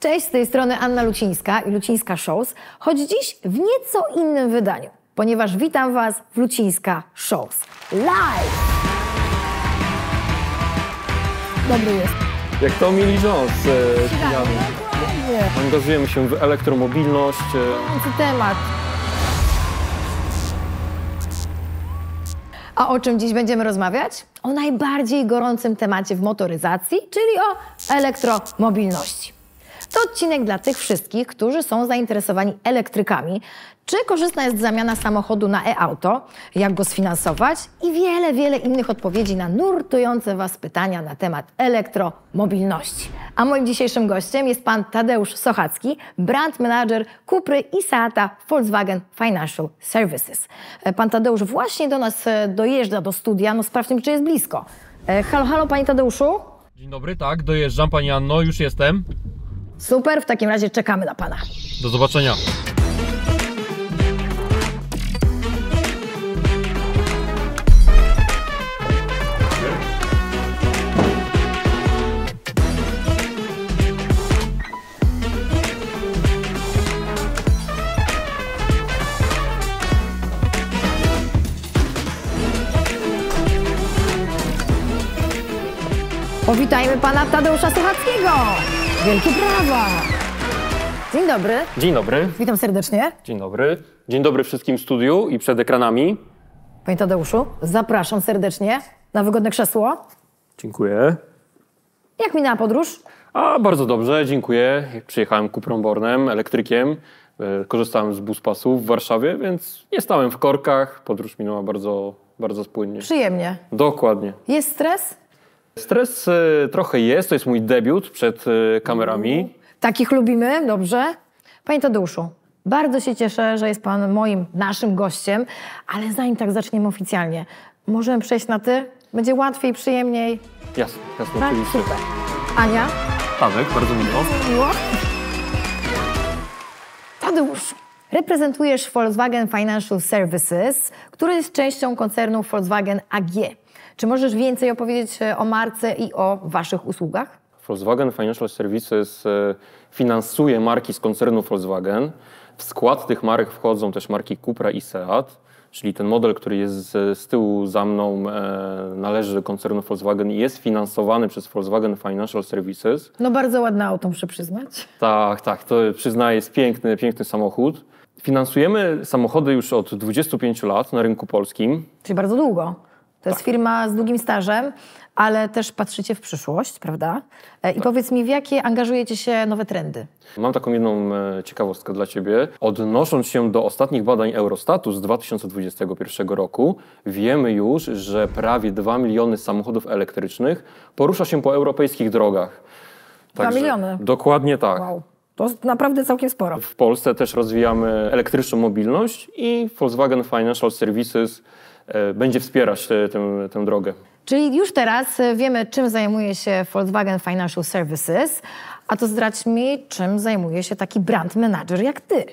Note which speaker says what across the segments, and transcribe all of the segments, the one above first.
Speaker 1: Cześć, z tej strony Anna Lucińska i Lucińska Shows, choć dziś w nieco innym wydaniu, ponieważ witam Was w Lucińska Shows live. Dobry jest.
Speaker 2: Jak to Mili Jones e, z Kijami. Dokładnie. Angażujemy się w elektromobilność. Gorący
Speaker 1: e. temat. A o czym dziś będziemy rozmawiać? O najbardziej gorącym temacie w motoryzacji, czyli o elektromobilności. To odcinek dla tych wszystkich, którzy są zainteresowani elektrykami. Czy korzystna jest zamiana samochodu na e-auto? Jak go sfinansować? I wiele, wiele innych odpowiedzi na nurtujące Was pytania na temat elektromobilności. A moim dzisiejszym gościem jest pan Tadeusz Sochacki, brand manager Kupry i Seata Volkswagen Financial Services. E, pan Tadeusz właśnie do nas e, dojeżdża do studia. No sprawdźmy, czy jest blisko. E, halo, halo, panie Tadeuszu.
Speaker 2: Dzień dobry, tak, dojeżdżam, pani Anno, już jestem.
Speaker 1: Super, w takim razie czekamy na Pana. Do zobaczenia. Powitajmy pana Tadeusza Suchackiego! Wielkie brawa! Dzień dobry. Dzień dobry. Witam serdecznie.
Speaker 2: Dzień dobry. Dzień dobry wszystkim w studiu i przed ekranami.
Speaker 1: Panie Tadeuszu, zapraszam serdecznie na wygodne krzesło. Dziękuję. Jak minęła podróż?
Speaker 2: A, bardzo dobrze, dziękuję. Przyjechałem Kuprą elektrykiem. E, korzystałem z buspasu w Warszawie, więc nie stałem w korkach. Podróż minęła bardzo, bardzo spłynnie. Przyjemnie. Dokładnie.
Speaker 1: Jest stres?
Speaker 2: Stres y, trochę jest, to jest mój debiut przed y, kamerami.
Speaker 1: Takich lubimy, dobrze. Panie Tadeuszu, bardzo się cieszę, że jest Pan moim, naszym gościem, ale zanim tak zaczniemy oficjalnie, możemy przejść na Ty? Będzie łatwiej, przyjemniej.
Speaker 2: Jasne, jasne, tak? oczywiście. Super. Ania? Paweł, bardzo miło. Miło.
Speaker 1: Tadeusz, reprezentujesz Volkswagen Financial Services, który jest częścią koncernu Volkswagen AG. Czy możesz więcej opowiedzieć e, o marce i o Waszych usługach?
Speaker 2: Volkswagen Financial Services e, finansuje marki z koncernu Volkswagen. W skład tych marek wchodzą też marki Cupra i Seat, czyli ten model, który jest z tyłu za mną, e, należy do koncernu Volkswagen i jest finansowany przez Volkswagen Financial Services.
Speaker 1: No bardzo ładna auto, muszę przyznać.
Speaker 2: Tak, tak, to przyznaję, jest piękny, piękny samochód. Finansujemy samochody już od 25 lat na rynku polskim.
Speaker 1: Czyli bardzo długo. To tak. jest firma z długim stażem, ale też patrzycie w przyszłość, prawda? E, I tak. powiedz mi, w jakie angażujecie się nowe trendy?
Speaker 2: Mam taką jedną e, ciekawostkę dla Ciebie. Odnosząc się do ostatnich badań Eurostatu z 2021 roku, wiemy już, że prawie 2 miliony samochodów elektrycznych porusza się po europejskich drogach.
Speaker 1: Także 2 miliony?
Speaker 2: Dokładnie tak. Wow.
Speaker 1: To naprawdę całkiem sporo. W
Speaker 2: Polsce też rozwijamy elektryczną mobilność i Volkswagen Financial Services E, będzie wspierać tę, tę, tę drogę.
Speaker 1: Czyli już teraz e, wiemy, czym zajmuje się Volkswagen Financial Services, a to zdradź mi, czym zajmuje się taki brand manager jak ty.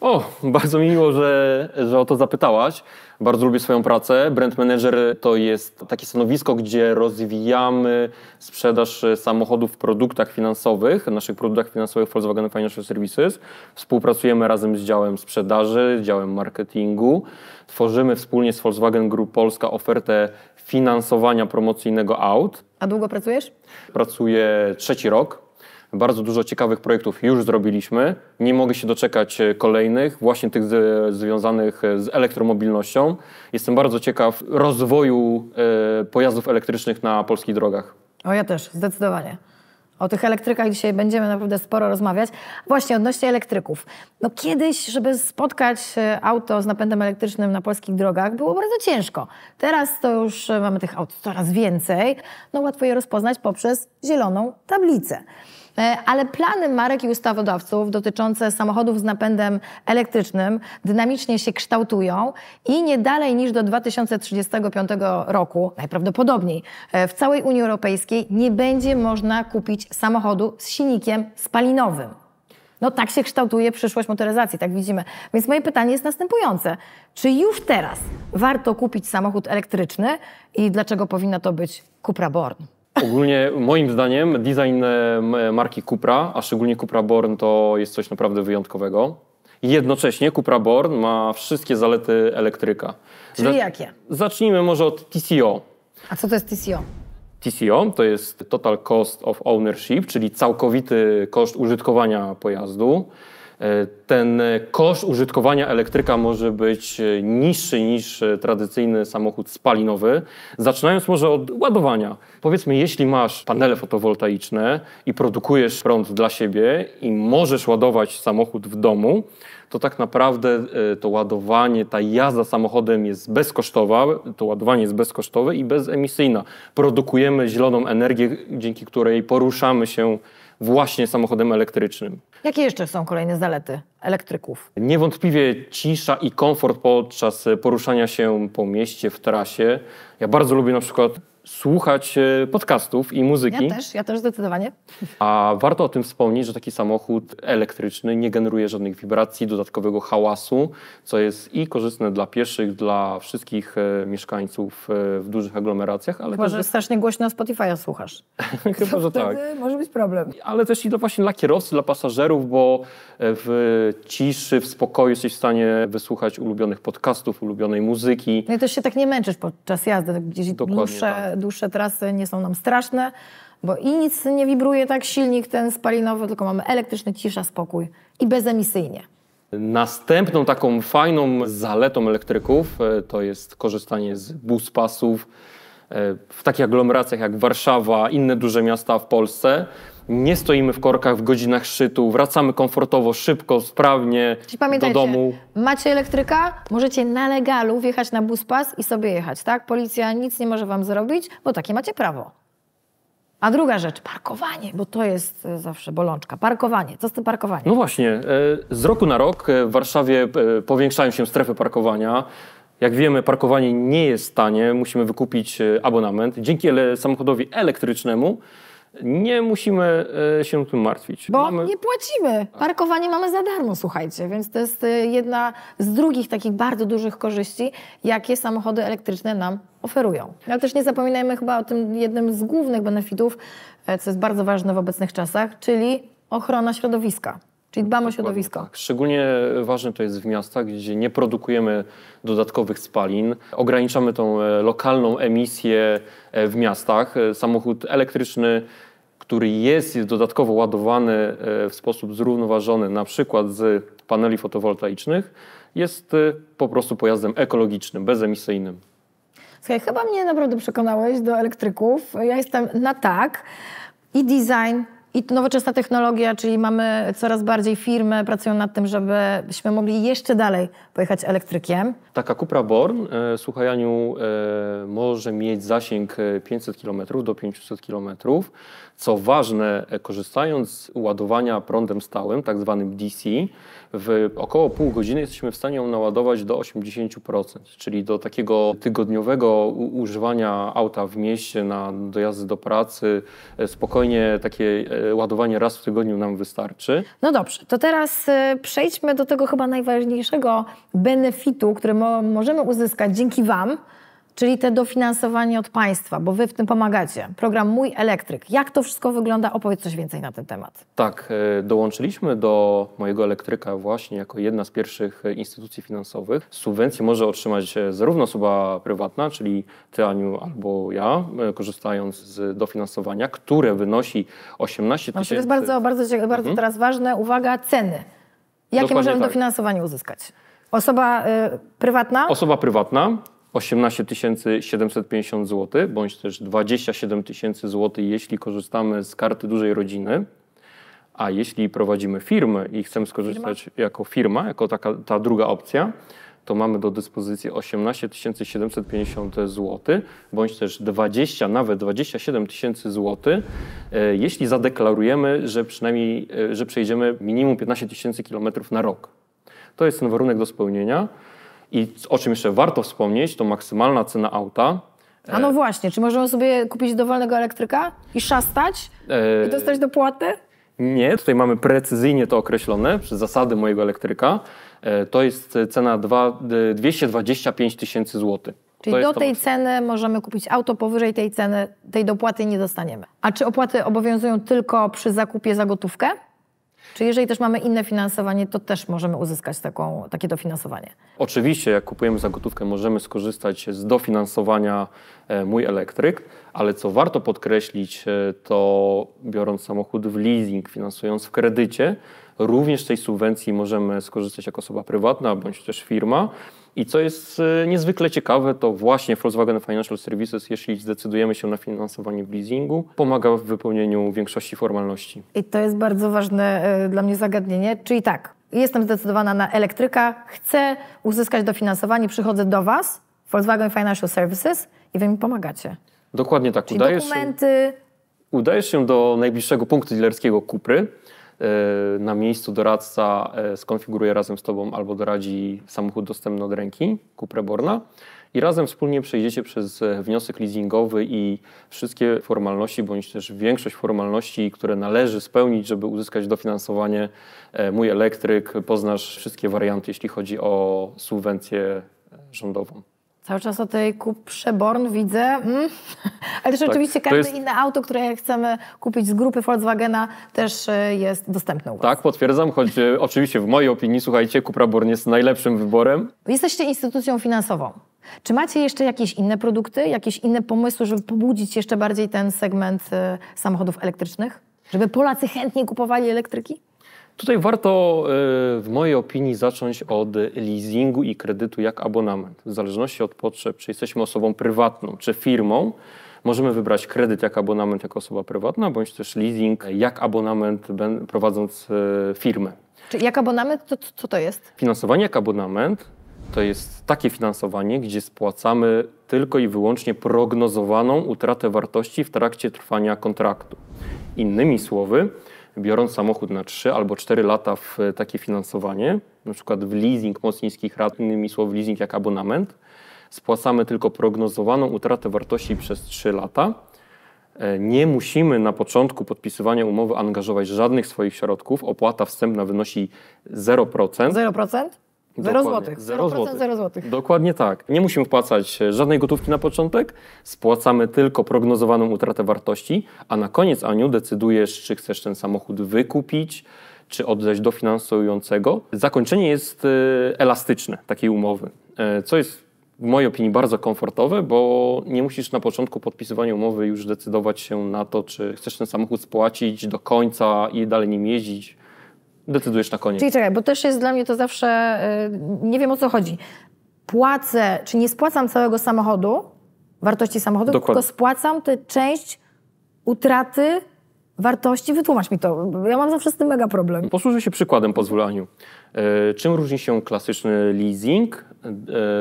Speaker 2: O, bardzo mi miło, że, że o to zapytałaś. Bardzo lubię swoją pracę. Brand Manager to jest takie stanowisko, gdzie rozwijamy sprzedaż e, samochodów w produktach finansowych, naszych produktach finansowych Volkswagen Financial Services. Współpracujemy razem z działem sprzedaży, działem marketingu tworzymy wspólnie z Volkswagen Group Polska ofertę finansowania promocyjnego aut.
Speaker 1: A długo pracujesz?
Speaker 2: Pracuję trzeci rok. Bardzo dużo ciekawych projektów już zrobiliśmy. Nie mogę się doczekać e, kolejnych, właśnie tych z, związanych e, z elektromobilnością. Jestem bardzo ciekaw rozwoju y, pojazdów elektrycznych na polskich drogach.
Speaker 1: O, ja też, zdecydowanie. O tych elektrykach dzisiaj będziemy naprawdę sporo rozmawiać. Właśnie odnośnie elektryków. No kiedyś, żeby spotkać e, auto z napędem elektrycznym na polskich drogach, było bardzo ciężko. Teraz to już e, mamy tych aut coraz więcej. No łatwo je rozpoznać poprzez zieloną tablicę. E, ale plany marek i ustawodawców dotyczące samochodów z napędem elektrycznym dynamicznie się kształtują i nie dalej niż do 2035 roku, najprawdopodobniej, e, w całej Unii Europejskiej nie będzie można kupić samochodu z silnikiem spalinowym. No tak się kształtuje przyszłość motoryzacji, tak widzimy. Więc moje pytanie jest następujące. Czy już teraz warto kupić samochód elektryczny i dlaczego powinna to być Cupra Born?
Speaker 2: Ogólnie moim zdaniem design e, marki Cupra, a szczególnie Cupra Born to jest coś naprawdę wyjątkowego. Jednocześnie Cupra Born ma wszystkie zalety elektryka. Czyli Za jakie? Zacznijmy może od TCO.
Speaker 1: A co to jest TCO?
Speaker 2: TCO to jest Total Cost of Ownership, czyli całkowity koszt użytkowania pojazdu. E, ten koszt użytkowania elektryka może być e, niższy niż e, tradycyjny samochód spalinowy. Zaczynając może od ładowania. Powiedzmy, jeśli masz panele fotowoltaiczne i produkujesz prąd dla siebie i możesz ładować samochód w domu, to tak naprawdę to ładowanie, ta jazda samochodem jest bezkosztowa, to ładowanie jest bezkosztowe i bezemisyjna. Produkujemy zieloną energię, dzięki której poruszamy się właśnie samochodem elektrycznym.
Speaker 1: Jakie jeszcze są kolejne zalety elektryków?
Speaker 2: Niewątpliwie cisza i komfort podczas poruszania się po mieście, w trasie. Ja bardzo lubię na przykład słuchać e, podcastów i muzyki. Ja też,
Speaker 1: ja też zdecydowanie.
Speaker 2: A warto o tym wspomnieć, że taki samochód elektryczny nie generuje żadnych wibracji, dodatkowego hałasu, co jest i korzystne dla pieszych, dla wszystkich e, mieszkańców e, w dużych aglomeracjach, ale Chyba, też... że
Speaker 1: strasznie głośno Spotify'a słuchasz.
Speaker 2: Chyba, że tak.
Speaker 1: może być problem.
Speaker 2: Ale też i dla, właśnie dla kierowcy, dla pasażerów, bo w ciszy, w spokoju jesteś w stanie wysłuchać ulubionych podcastów, ulubionej muzyki.
Speaker 1: No i też się tak nie męczysz podczas jazdy, tak gdzieś Dokładnie dłuższe tak dłuższe trasy nie są nam straszne, bo i nic nie wibruje tak silnik ten spalinowy, tylko mamy elektryczny, cisza, spokój i bezemisyjnie.
Speaker 2: Następną taką fajną zaletą elektryków e, to jest korzystanie z bus pasów e, w takich aglomeracjach jak Warszawa, inne duże miasta w Polsce nie stoimy w korkach w godzinach szczytu, wracamy komfortowo, szybko, sprawnie Czyli do domu.
Speaker 1: Macie elektryka, możecie na legalu wjechać na buspas i sobie jechać, tak? Policja nic nie może wam zrobić, bo takie macie prawo. A druga rzecz, parkowanie, bo to jest e, zawsze bolączka. Parkowanie, co z tym parkowaniem?
Speaker 2: No właśnie, e, z roku na rok e, w Warszawie powiększają się strefy parkowania. Jak wiemy, parkowanie nie jest tanie, musimy wykupić abonament. Dzięki samochodowi elektrycznemu nie musimy e, się tym martwić. Bo mamy...
Speaker 1: nie płacimy. Parkowanie mamy za darmo, słuchajcie, więc to jest e, jedna z drugich takich bardzo dużych korzyści, jakie samochody elektryczne nam oferują. Ale też nie zapominajmy chyba o tym jednym z głównych benefitów, e, co jest bardzo ważne w obecnych czasach, czyli ochrona środowiska. Czyli dbamy o środowisko. Tak.
Speaker 2: Szczególnie ważne to jest w miastach, gdzie nie produkujemy dodatkowych spalin. Ograniczamy tą e, lokalną emisję e, w miastach. E, samochód elektryczny, który jest, dodatkowo ładowany w sposób zrównoważony, na przykład z paneli fotowoltaicznych, jest po prostu pojazdem ekologicznym, bezemisyjnym.
Speaker 1: Słuchaj, chyba mnie naprawdę przekonałeś do elektryków. Ja jestem na tak. I design, i nowoczesna technologia, czyli mamy coraz bardziej firmy, pracują nad tym, żebyśmy mogli jeszcze dalej pojechać elektrykiem.
Speaker 2: Taka Cupra Born w e, słuchaniu e, może mieć zasięg 500 e, km do 500 km. Co ważne, e, korzystając z ładowania prądem stałym, tak zwanym DC, w około pół godziny jesteśmy w stanie ją naładować do 80%, czyli do takiego tygodniowego używania auta w mieście na dojazdy do pracy. E, spokojnie takie e, ładowanie raz w tygodniu nam wystarczy.
Speaker 1: No dobrze, to teraz przejdźmy do tego chyba najważniejszego benefitu, który możemy uzyskać dzięki Wam czyli te dofinansowanie od państwa, bo wy w tym pomagacie. Program Mój Elektryk. Jak to wszystko wygląda? Opowiedz coś więcej na ten temat.
Speaker 2: Tak, e, dołączyliśmy do mojego elektryka właśnie jako jedna z pierwszych e, instytucji finansowych. Subwencję może otrzymać e, zarówno osoba prywatna, czyli ty Aniu albo ja, korzystając z dofinansowania, które wynosi 18 tysięcy. No To jest bardzo,
Speaker 1: bardzo, bardzo mhm. teraz ważne. Uwaga, ceny. Jakie Dokładnie możemy tak. dofinansowanie uzyskać? Osoba y, prywatna? Osoba
Speaker 2: prywatna 18 750 zł, bądź też 27 000 zł, jeśli korzystamy z karty dużej rodziny. A jeśli prowadzimy firmę i chcemy skorzystać firma? jako firma, jako taka, ta druga opcja, to mamy do dyspozycji 18 750 zł, bądź też 20, nawet 27 000 zł, jeśli zadeklarujemy, że przynajmniej, e, że przejdziemy minimum 15 000 kilometrów na rok. To jest ten warunek do spełnienia. I o czym jeszcze warto wspomnieć, to maksymalna cena auta.
Speaker 1: A no e, właśnie, czy możemy sobie kupić dowolnego elektryka i szastać
Speaker 2: e... i dostać dopłatę? Nie, tutaj mamy precyzyjnie to określone przez zasady mojego elektryka. E, to jest cena 225 tysięcy złotych. Czyli do tej
Speaker 1: ceny możemy kupić auto, powyżej tej ceny tej dopłaty nie dostaniemy. A czy opłaty obowiązują tylko przy zakupie za gotówkę? Czy jeżeli też mamy inne finansowanie, to też możemy uzyskać taką, takie dofinansowanie?
Speaker 2: Oczywiście, jak kupujemy za gotówkę, możemy skorzystać z dofinansowania e, Mój Elektryk, ale co warto podkreślić, e, to biorąc samochód w leasing, finansując w kredycie, również z tej subwencji możemy skorzystać jako osoba prywatna bądź też firma. I co jest e, niezwykle ciekawe, to właśnie Volkswagen Financial Services, jeśli zdecydujemy się na finansowanie w leasingu, pomaga w wypełnieniu większości formalności.
Speaker 1: I to jest bardzo ważne e, dla mnie zagadnienie. Czyli tak, jestem zdecydowana na elektryka, chcę uzyskać dofinansowanie, przychodzę do Was, Volkswagen Financial Services, i Wy mi pomagacie.
Speaker 2: Dokładnie tak. Czyli udajesz,
Speaker 1: dokumenty...
Speaker 2: udajesz się do najbliższego punktu dealerskiego Kupry, E, na miejscu doradca e, skonfiguruje razem z Tobą albo doradzi samochód dostępny od ręki, kup Reborna i razem wspólnie przejdziecie przez e, wniosek leasingowy i wszystkie formalności, bądź też większość formalności, które należy spełnić, żeby uzyskać dofinansowanie. Mój elektryk, poznasz wszystkie warianty, jeśli chodzi o subwencję rządową.
Speaker 1: Cały czas o tej kuprze Born widzę. Mm. Ale też tak, oczywiście każde jest... inne auto, które chcemy kupić z grupy Volkswagena, też e, jest dostępne u tak, Was.
Speaker 2: Tak, potwierdzam, choć e, oczywiście w mojej opinii, słuchajcie, Kupra Born jest najlepszym wyborem.
Speaker 1: Jesteście instytucją finansową. Czy macie jeszcze jakieś inne produkty, jakieś inne pomysły, żeby pobudzić jeszcze bardziej ten segment e, samochodów elektrycznych? Żeby Polacy chętnie kupowali elektryki?
Speaker 2: Tutaj warto, y, w mojej opinii, zacząć od leasingu i kredytu jak abonament. W zależności od potrzeb, czy jesteśmy osobą prywatną, czy firmą, możemy wybrać kredyt jak abonament jako osoba prywatna, bądź też leasing jak abonament prowadząc y, firmę.
Speaker 1: Czy jak abonament, to co to jest?
Speaker 2: Finansowanie jak abonament to jest takie finansowanie, gdzie spłacamy tylko i wyłącznie prognozowaną utratę wartości w trakcie trwania kontraktu. Innymi słowy, biorąc samochód na 3 albo 4 lata w e, takie finansowanie, na przykład w leasing mocno rat, innymi słowy leasing jak abonament, spłacamy tylko prognozowaną utratę wartości przez 3 lata. E, nie musimy na początku podpisywania umowy angażować żadnych swoich środków. Opłata wstępna wynosi 0%. 0%?
Speaker 1: Zero złotych. Zero złotych. Zero złotych.
Speaker 2: Dokładnie tak. Nie musimy wpłacać e, żadnej gotówki na początek, spłacamy tylko prognozowaną utratę wartości, a na koniec, Aniu, decydujesz, czy chcesz ten samochód wykupić, czy oddać do finansującego. Zakończenie jest e, elastyczne takiej umowy, e, co jest w mojej opinii bardzo komfortowe, bo nie musisz na początku podpisywania umowy już decydować się na to, czy chcesz ten samochód spłacić do końca i dalej nim jeździć decydujesz na koniec. Czyli
Speaker 1: czekaj, bo też jest dla mnie to zawsze, y, nie wiem o co chodzi. Płacę, czy nie spłacam całego samochodu, wartości samochodu, Dokładnie. tylko spłacam tę część utraty wartości. Wytłumacz mi to. Ja mam zawsze z tym mega problem.
Speaker 2: Posłużę się przykładem pozwoleniu. E, czym różni się klasyczny leasing e,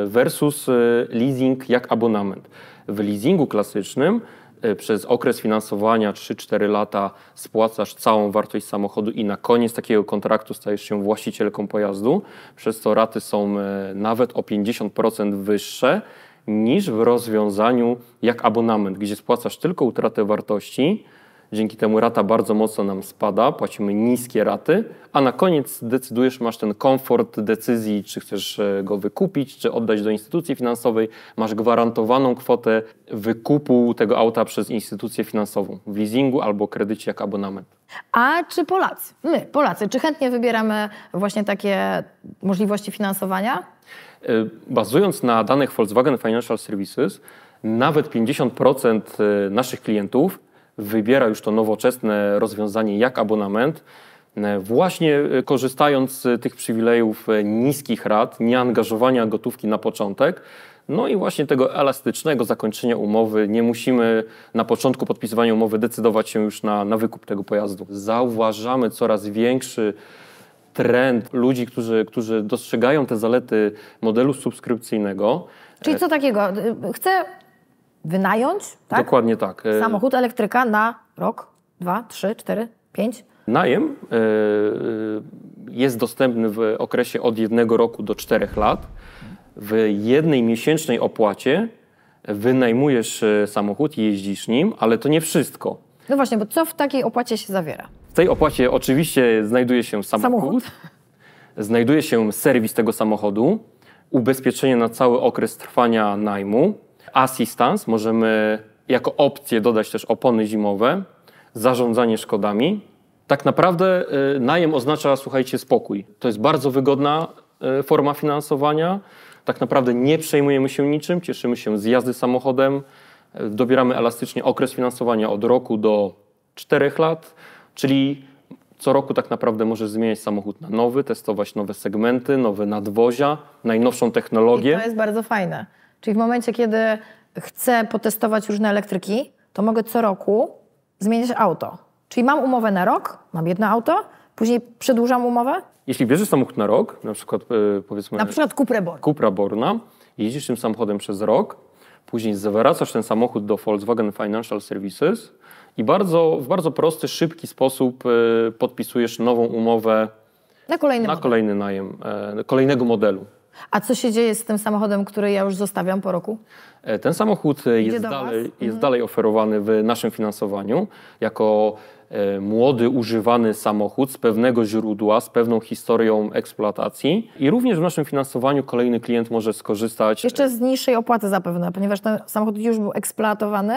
Speaker 2: versus e, leasing jak abonament? W leasingu klasycznym Y, przez okres finansowania 3-4 lata spłacasz całą wartość samochodu i na koniec takiego kontraktu stajesz się właścicielką pojazdu, przez co raty są y, nawet o 50% wyższe niż w rozwiązaniu jak abonament, gdzie spłacasz tylko utratę wartości, Dzięki temu rata bardzo mocno nam spada, płacimy niskie raty, a na koniec decydujesz, masz ten komfort decyzji, czy chcesz e, go wykupić, czy oddać do instytucji finansowej. Masz gwarantowaną kwotę wykupu tego auta przez instytucję finansową w leasingu albo kredycie jak abonament.
Speaker 1: A czy Polacy, my Polacy, czy chętnie wybieramy właśnie takie możliwości finansowania?
Speaker 2: E, bazując na danych Volkswagen Financial Services, nawet 50% e, naszych klientów wybiera już to nowoczesne rozwiązanie jak abonament, e, właśnie e, korzystając z tych przywilejów e, niskich rat, nieangażowania gotówki na początek, no i właśnie tego elastycznego zakończenia umowy. Nie musimy na początku podpisywania umowy decydować się już na, na wykup tego pojazdu. Zauważamy coraz większy trend ludzi, którzy, którzy dostrzegają te zalety modelu subskrypcyjnego. Czyli co
Speaker 1: takiego? Chcę wynająć tak? Dokładnie
Speaker 2: tak. E, samochód
Speaker 1: elektryka na rok, dwa, trzy, cztery, pięć?
Speaker 2: Najem e, e, jest dostępny w okresie od jednego roku do czterech lat. W jednej miesięcznej opłacie wynajmujesz samochód i jeździsz nim, ale to nie wszystko.
Speaker 1: No właśnie, bo co w takiej opłacie się zawiera?
Speaker 2: W tej opłacie oczywiście znajduje się samochód, samochód. znajduje się serwis tego samochodu, ubezpieczenie na cały okres trwania najmu, assistance, możemy jako opcję dodać też opony zimowe, zarządzanie szkodami. Tak naprawdę y, najem oznacza, słuchajcie, spokój. To jest bardzo wygodna y, forma finansowania. Tak naprawdę nie przejmujemy się niczym, cieszymy się z jazdy samochodem. Y, dobieramy elastycznie okres finansowania od roku do czterech lat, czyli co roku tak naprawdę możesz zmieniać samochód na nowy, testować nowe segmenty, nowe nadwozia, najnowszą technologię. I to jest
Speaker 1: bardzo fajne Czyli w momencie, kiedy chcę potestować różne elektryki, to mogę co roku zmieniać auto. Czyli mam umowę na rok, mam jedno auto, później przedłużam umowę.
Speaker 2: Jeśli bierzesz samochód na rok, na przykład e, powiedzmy... Na przykład Cupra Born. Cupra Borna, jeździsz tym samochodem przez rok, później zwracasz ten samochód do Volkswagen Financial Services i bardzo, w bardzo prosty, szybki sposób e, podpisujesz nową umowę na kolejny, na model. kolejny najem, e, kolejnego modelu.
Speaker 1: A co się dzieje z tym samochodem, który ja już zostawiam po roku?
Speaker 2: E, ten samochód e, Idzie jest, dalej, jest mhm. dalej oferowany w naszym finansowaniu jako e, młody, używany samochód z pewnego źródła, z pewną historią eksploatacji. I również w naszym finansowaniu kolejny klient może skorzystać. Jeszcze
Speaker 1: z niższej opłaty zapewne, ponieważ ten samochód już był eksploatowany.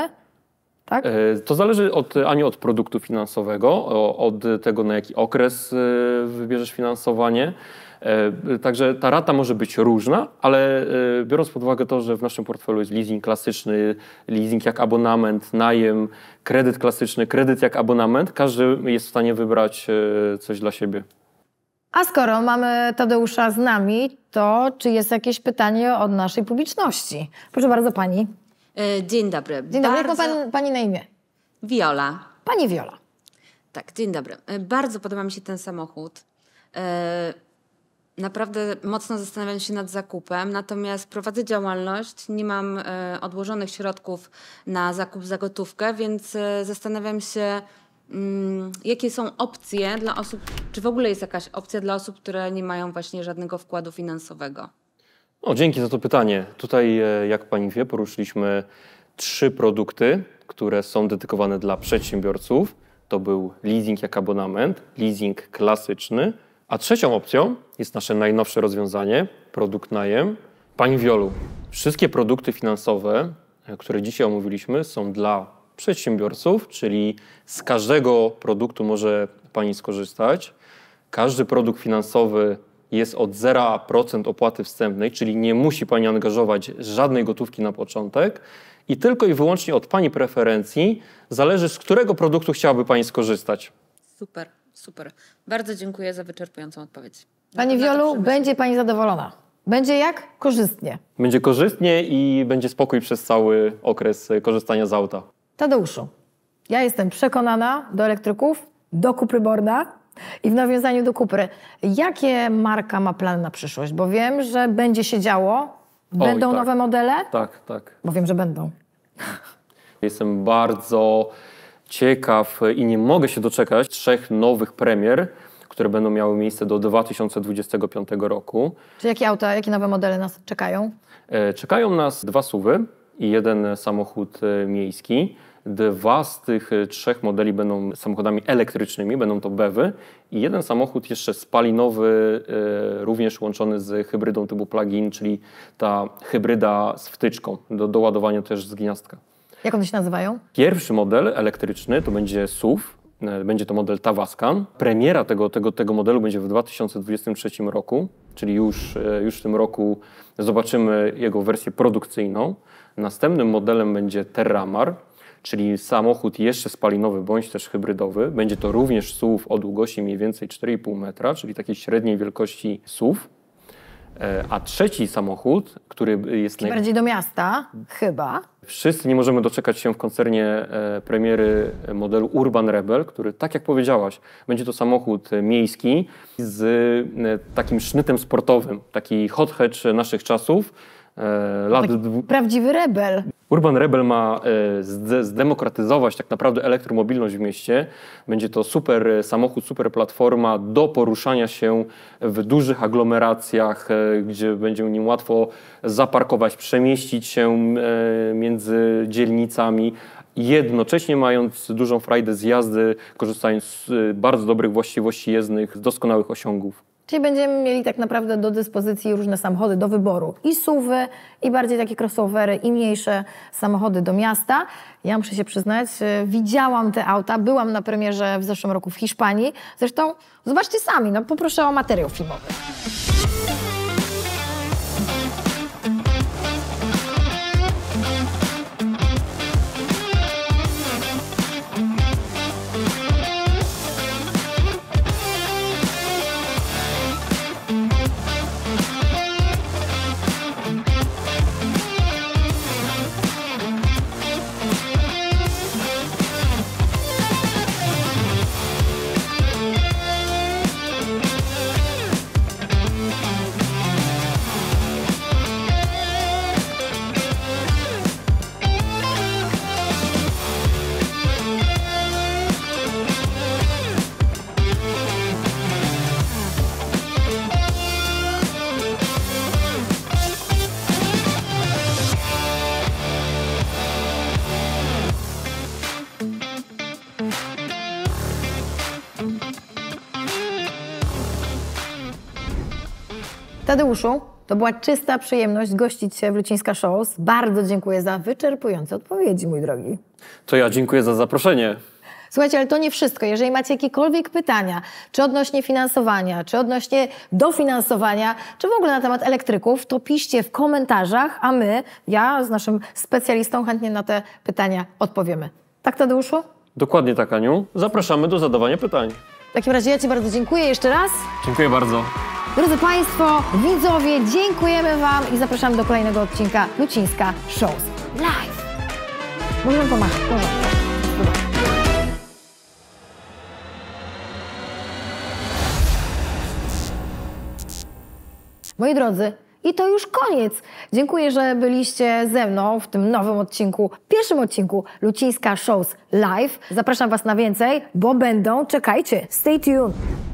Speaker 2: Tak? To zależy od, ani od produktu finansowego, od tego, na jaki okres wybierzesz finansowanie. E, także ta rata może być różna, ale e, biorąc pod uwagę to, że w naszym portfelu jest leasing klasyczny, leasing jak abonament, najem, kredyt klasyczny, kredyt jak abonament, każdy jest w stanie wybrać e, coś dla siebie.
Speaker 1: A skoro mamy Tadeusza z nami, to czy jest jakieś pytanie od naszej publiczności? Proszę bardzo, pani. Dzień dobry. Dzień dobry, bardzo... pan, pani na imię? Viola. Pani Viola. Tak, dzień dobry. Bardzo podoba mi się ten samochód naprawdę mocno zastanawiam się nad zakupem, natomiast prowadzę działalność, nie mam e, odłożonych środków na zakup za gotówkę, więc e, zastanawiam się, mm, jakie są opcje dla osób, czy w ogóle jest jakaś opcja dla osób, które nie mają właśnie żadnego wkładu finansowego?
Speaker 2: O, dzięki za to pytanie. Tutaj, e, jak pani wie, poruszyliśmy trzy produkty, które są dedykowane dla przedsiębiorców. To był leasing jak abonament, leasing klasyczny a trzecią opcją jest nasze najnowsze rozwiązanie, produkt najem, Pani Wiolu. Wszystkie produkty finansowe, e, które dzisiaj omówiliśmy, są dla przedsiębiorców, czyli z każdego produktu może Pani skorzystać. Każdy produkt finansowy jest od 0% opłaty wstępnej, czyli nie musi Pani angażować żadnej gotówki na początek i tylko i wyłącznie od Pani preferencji zależy, z którego produktu chciałaby Pani skorzystać.
Speaker 1: Super. Super. Bardzo dziękuję za wyczerpującą odpowiedź. Pani Wiolu, będzie Pani zadowolona. Będzie jak? Korzystnie.
Speaker 2: Będzie korzystnie i będzie spokój przez cały okres korzystania z auta.
Speaker 1: Tadeuszu, ja jestem przekonana do elektryków, do kupry i w nawiązaniu do kupry. Jakie marka ma plan na przyszłość? Bo wiem, że będzie się działo. Będą Oj, tak. nowe modele?
Speaker 2: Tak, tak.
Speaker 1: Bo wiem, że będą.
Speaker 2: Jestem bardzo ciekaw i nie mogę się doczekać trzech nowych premier, które będą miały miejsce do 2025 roku.
Speaker 1: Czy jakie auta, jakie nowe modele nas czekają?
Speaker 2: E, czekają nas dwa suwy i jeden samochód e, miejski. Dwa z tych e, trzech modeli będą samochodami elektrycznymi, będą to BEWy i jeden samochód jeszcze spalinowy, również łączony z hybrydą typu plug-in, czyli ta hybryda z wtyczką do doładowania też z gniazdka.
Speaker 1: Jak one się nazywają?
Speaker 2: Pierwszy model elektryczny to będzie SUV, e, będzie to model Tavascan. Premiera tego, tego, tego modelu będzie w 2023 roku, czyli już, e, już w tym roku zobaczymy jego wersję produkcyjną. Następnym modelem będzie Terramar, czyli samochód jeszcze spalinowy bądź też hybrydowy. Będzie to również SUV o długości mniej więcej 4,5 metra, czyli takiej średniej wielkości SUV. E, a trzeci samochód, który jest... najbardziej
Speaker 1: do miasta, chyba.
Speaker 2: Wszyscy nie możemy doczekać się w koncernie e, premiery modelu Urban Rebel, który, tak jak powiedziałaś, będzie to samochód miejski z e, takim sznytem sportowym, taki hot hatch naszych czasów e, no lat... Dwu...
Speaker 1: Prawdziwy rebel.
Speaker 2: Urban Rebel ma e, zdemokratyzować tak naprawdę elektromobilność w mieście. Będzie to super e, samochód, super platforma do poruszania się w dużych aglomeracjach, e, gdzie będzie nim łatwo zaparkować, przemieścić się między dzielnicami, jednocześnie mając dużą frajdę z jazdy, korzystając z bardzo dobrych właściwości jezdnych,
Speaker 1: doskonałych osiągów. Czyli będziemy mieli tak naprawdę do dyspozycji różne samochody do wyboru. I SUVy, i bardziej takie crossovery, i mniejsze samochody do miasta. Ja muszę się przyznać, y, widziałam te auta, byłam na premierze w zeszłym roku w Hiszpanii. Zresztą zobaczcie sami, no poproszę o materiał filmowy. Tadeuszu, to była czysta przyjemność gościć się w Lucińska Shows. Bardzo dziękuję za wyczerpujące odpowiedzi, mój drogi.
Speaker 2: To ja dziękuję za zaproszenie.
Speaker 1: Słuchajcie, ale to nie wszystko. Jeżeli macie jakiekolwiek pytania, czy odnośnie finansowania, czy odnośnie dofinansowania, czy w ogóle na temat elektryków, to piszcie w komentarzach, a my, ja z naszym specjalistą chętnie na te pytania odpowiemy. Tak, Tadeuszu?
Speaker 2: Dokładnie tak, Aniu. Zapraszamy do zadawania pytań.
Speaker 1: W takim razie ja Ci bardzo dziękuję jeszcze raz. Dziękuję bardzo. Drodzy Państwo, widzowie, dziękujemy Wam i zapraszamy do kolejnego odcinka Lucińska Shows Live. Możemy pomachać, możemy. Moi drodzy, i to już koniec. Dziękuję, że byliście ze mną w tym nowym odcinku, pierwszym odcinku Lucińska Shows Live. Zapraszam Was na więcej, bo będą, czekajcie, stay tuned.